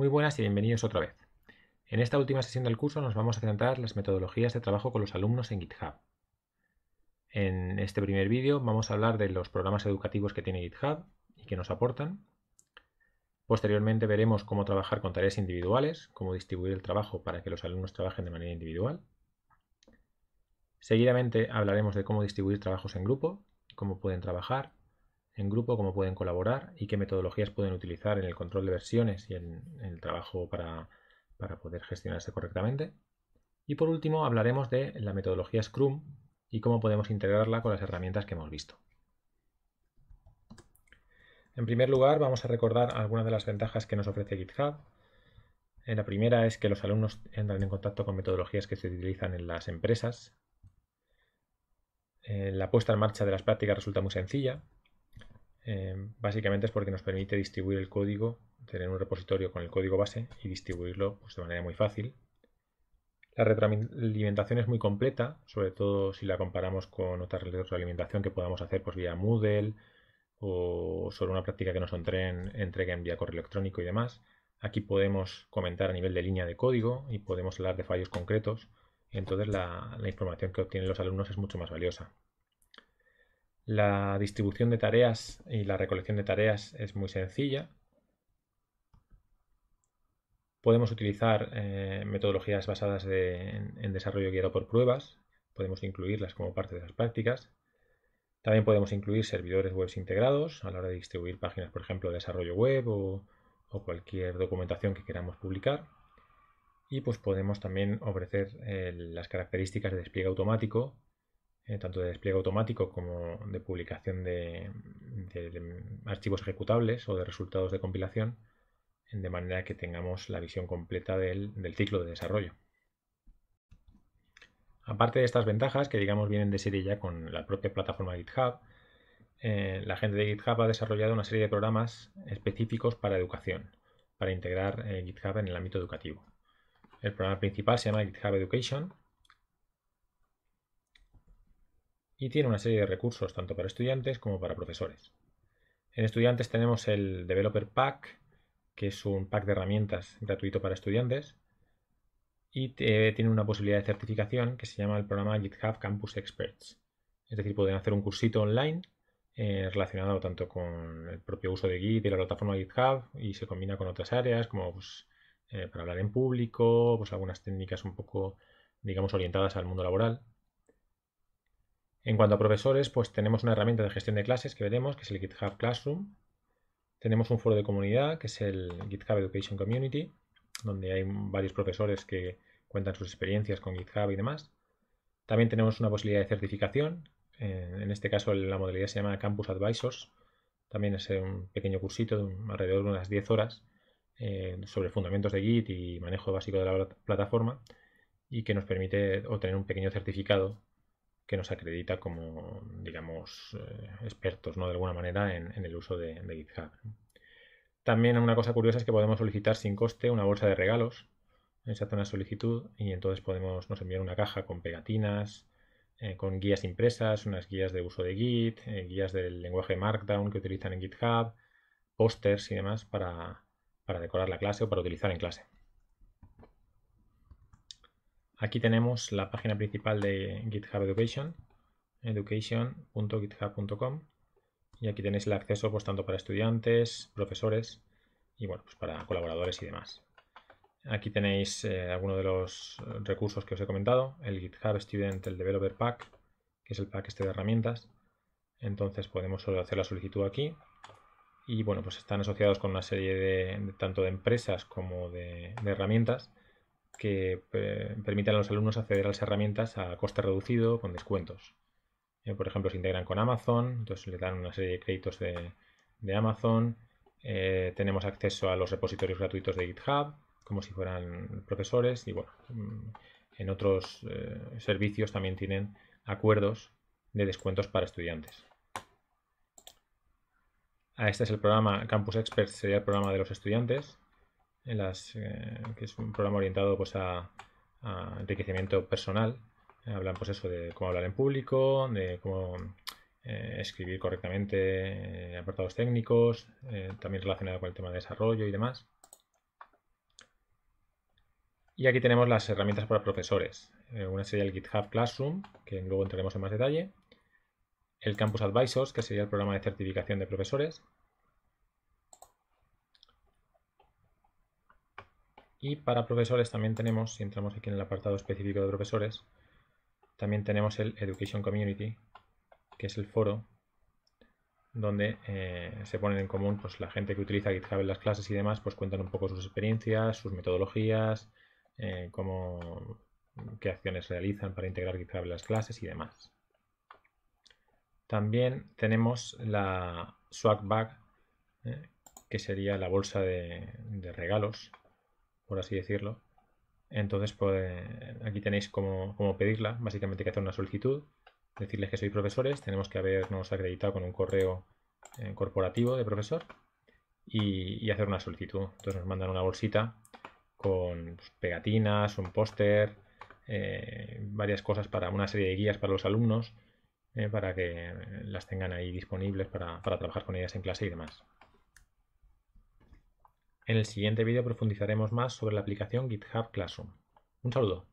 Muy buenas y bienvenidos otra vez. En esta última sesión del curso nos vamos a centrar las metodologías de trabajo con los alumnos en GitHub. En este primer vídeo vamos a hablar de los programas educativos que tiene GitHub y que nos aportan. Posteriormente veremos cómo trabajar con tareas individuales, cómo distribuir el trabajo para que los alumnos trabajen de manera individual. Seguidamente hablaremos de cómo distribuir trabajos en grupo, cómo pueden trabajar, en grupo, cómo pueden colaborar y qué metodologías pueden utilizar en el control de versiones y en, el trabajo para, para poder gestionarse correctamente. Y por último hablaremos de la metodología Scrum y cómo podemos integrarla con las herramientas que hemos visto. En primer lugar, vamos a recordar algunas de las ventajas que nos ofrece GitHub. Eh, la primera es que los alumnos entran en contacto con metodologías que se utilizan en las empresas. Eh, la puesta en marcha de las prácticas resulta muy sencilla. Em, básicamente es porque nos permite distribuir el código, tener un repositorio con el código base y distribuirlo pues, de manera muy fácil. La retroalimentación es muy completa, sobre todo si la comparamos con otra retroalimentación que podamos hacer pues, vía Moodle o sobre una práctica que nos entreguen, vía correo electrónico y demás. Aquí podemos comentar a nivel de línea de código y podemos hablar de fallos concretos. Entonces la información que obtienen los alumnos es mucho más valiosa. La distribución de tareas y la recolección de tareas es muy sencilla. Podemos utilizar eh, metodologías basadas en, desarrollo guiado por pruebas. Podemos incluirlas como parte de las prácticas. También podemos incluir servidores web integrados a la hora de distribuir páginas, por ejemplo, de desarrollo web o, cualquier documentación que queramos publicar. Y pues podemos también ofrecer eh, las características de despliegue automático eh, tanto de despliegue automático como de publicación de, archivos ejecutables o de resultados de compilación, de manera que tengamos la visión completa del, ciclo de desarrollo. Aparte de estas ventajas, que digamos vienen de serie ya con la propia plataforma GitHub, eh, la gente de GitHub ha desarrollado una serie de programas específicos para educación, para integrar eh, GitHub en el ámbito educativo. El programa principal se llama GitHub Education y tiene una serie de recursos tanto para estudiantes como para profesores. En estudiantes tenemos el Developer Pack, que es un pack de herramientas gratuito para estudiantes y eh, tiene una posibilidad de certificación que se llama el programa GitHub Campus Experts. Es decir, pueden hacer un cursito online eh, relacionado tanto con el propio uso de Git y la plataforma GitHub y se combina con otras áreas como pues, eh, para hablar en público, pues algunas técnicas un poco, digamos, orientadas al mundo laboral. En cuanto a profesores, pues tenemos una herramienta de gestión de clases que veremos, que es el GitHub Classroom. Tenemos un foro de comunidad, que es el GitHub Education Community, donde hay varios profesores que cuentan sus experiencias con GitHub y demás. También tenemos una posibilidad de certificación. En este caso, la modalidad se llama Campus Advisors. También es un pequeño cursito de alrededor de unas 10 horas eh, sobre fundamentos de Git y manejo básico de la plataforma y que nos permite obtener un pequeño certificado que nos acredita como, digamos, eh, expertos, ¿no? De alguna manera en, el uso de, GitHub. También una cosa curiosa es que podemos solicitar sin coste una bolsa de regalos. Eh, se hace una solicitud y entonces podemos nos enviar una caja con pegatinas, eh, con guías impresas, unas guías de uso de Git, guías del lenguaje Markdown que utilizan en GitHub, pósters y demás para decorar la clase o para utilizar en clase. Aquí tenemos la página principal de GitHub Education, education.github.com y aquí tenéis el acceso pues tanto para estudiantes, profesores y bueno, pues para colaboradores y demás. Aquí tenéis eh, algunos de los recursos que os he comentado, el GitHub Student, el Developer Pack, que es el pack este de herramientas. Entonces podemos hacer la solicitud aquí. Y bueno, pues están asociados con una serie de, tanto de empresas como de herramientas que eh, permitan a los alumnos acceder a las herramientas a coste reducido con descuentos. Eh, por ejemplo, se integran con Amazon, entonces le dan una serie de créditos de, Amazon. Eh, tenemos acceso a los repositorios gratuitos de GitHub, como si fueran profesores. Y bueno, mm, en otros servicios también tienen acuerdos de descuentos para estudiantes. Ah, este es el programa Campus Expert, sería el programa de los estudiantes eh, que es un programa orientado pues, a, enriquecimiento personal. hablan pues eso de cómo hablar en público, de cómo eh, escribir correctamente eh, apartados técnicos, también relacionado con el tema de desarrollo y demás. Y aquí tenemos las herramientas para profesores. una sería el GitHub Classroom, que luego entraremos en más detalle. El Campus Advisors, que sería el programa de certificación de profesores, Y para profesores también tenemos, si entramos aquí en el apartado específico de profesores, también tenemos el Education Community, que es el foro donde eh, se ponen en común pues, la gente que utiliza GitHub en las clases y demás, pues cuentan un poco sus experiencias, sus metodologías, eh, cómo, qué acciones realizan para integrar GitHub en las clases y demás. También tenemos la Swag Bag, eh, que sería la bolsa de regalos por así decirlo. Entonces, pues, aquí tenéis cómo, pedirla. Básicamente hay que hacer una solicitud, decirles que soy profesores, tenemos que habernos acreditado con un correo eh, corporativo de profesor y, hacer una solicitud. Entonces nos mandan una bolsita con pues, pegatinas, un póster, eh, varias cosas para una serie de guías para los alumnos, eh, para que las tengan ahí disponibles para trabajar con ellas en clase y demás. En el siguiente vídeo profundizaremos más sobre la aplicación GitHub Classroom. Un saludo.